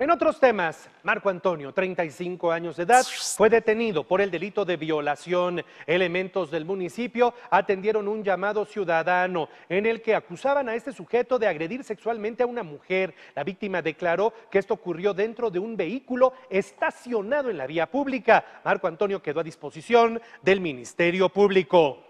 En otros temas, Marco Antonio, 35 años de edad, fue detenido por el delito de violación. Elementos del municipio atendieron un llamado ciudadano en el que acusaban a este sujeto de agredir sexualmente a una mujer. La víctima declaró que esto ocurrió dentro de un vehículo estacionado en la vía pública. Marco Antonio quedó a disposición del Ministerio Público.